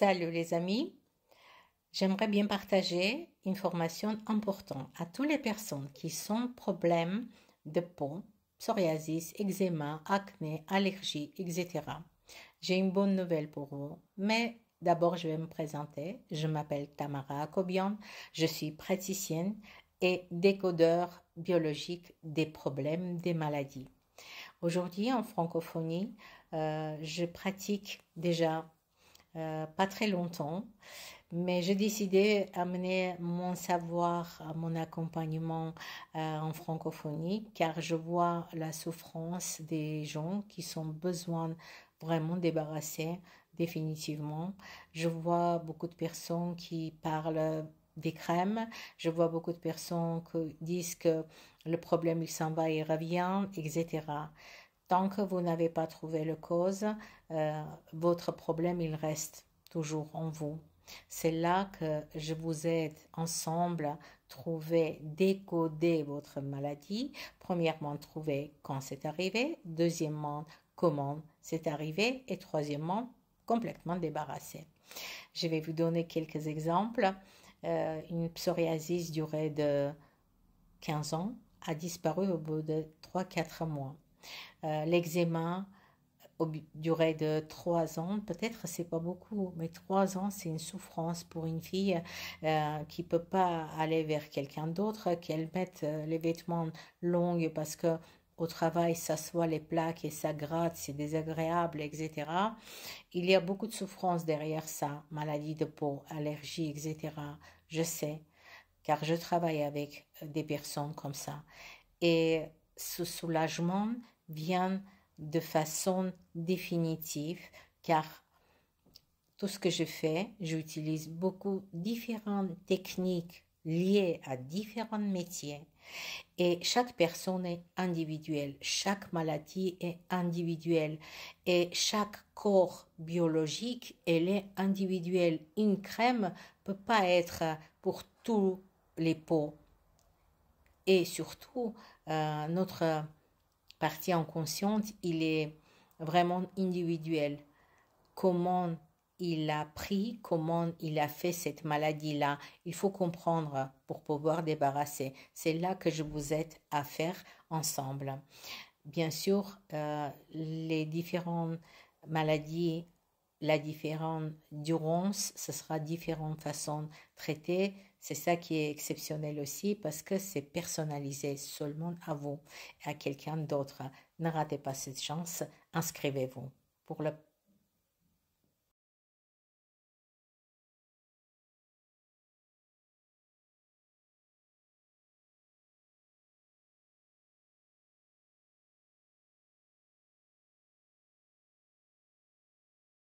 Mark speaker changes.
Speaker 1: Salut les amis, j'aimerais bien partager une formation importante à toutes les personnes qui sont problèmes de peau, psoriasis, eczéma, acné, allergie, etc. J'ai une bonne nouvelle pour vous, mais d'abord je vais me présenter. Je m'appelle Tamara Akobian, je suis praticienne et décodeur biologique des problèmes des maladies. Aujourd'hui en francophonie, euh, je pratique déjà euh, pas très longtemps, mais j'ai décidé d'amener mon savoir, mon accompagnement euh, en francophonie, car je vois la souffrance des gens qui sont besoin vraiment débarrassés définitivement. Je vois beaucoup de personnes qui parlent des crèmes. Je vois beaucoup de personnes qui disent que le problème, il s'en va et revient, etc. Tant que vous n'avez pas trouvé le cause, euh, votre problème, il reste toujours en vous. C'est là que je vous aide ensemble trouver, décoder votre maladie. Premièrement, trouver quand c'est arrivé. Deuxièmement, comment c'est arrivé. Et troisièmement, complètement débarrasser. Je vais vous donner quelques exemples. Euh, une psoriasis durée de 15 ans a disparu au bout de 3-4 mois. Euh, l'eczéma L'eczéma euh, durait de trois ans, peut-être c'est pas beaucoup, mais trois ans c'est une souffrance pour une fille euh, qui peut pas aller vers quelqu'un d'autre, qu'elle mette les vêtements longs parce que au travail, ça soit les plaques et ça gratte, c'est désagréable, etc. Il y a beaucoup de souffrance derrière ça, maladie de peau, allergie, etc. Je sais, car je travaille avec des personnes comme ça. Et ce soulagement vient de façon définitive car tout ce que je fais, j'utilise beaucoup différentes techniques liées à différents métiers et chaque personne est individuelle, chaque maladie est individuelle et chaque corps biologique, elle est individuel. Une crème ne peut pas être pour tous les peaux et surtout euh, notre partie inconsciente, il est vraiment individuel. Comment il a pris, comment il a fait cette maladie-là. Il faut comprendre pour pouvoir débarrasser. C'est là que je vous aide à faire ensemble. Bien sûr, euh, les différentes maladies la différente durance, ce sera différentes façons de traiter. C'est ça qui est exceptionnel aussi parce que c'est personnalisé seulement à vous et à quelqu'un d'autre. Ne ratez pas cette chance, inscrivez-vous pour le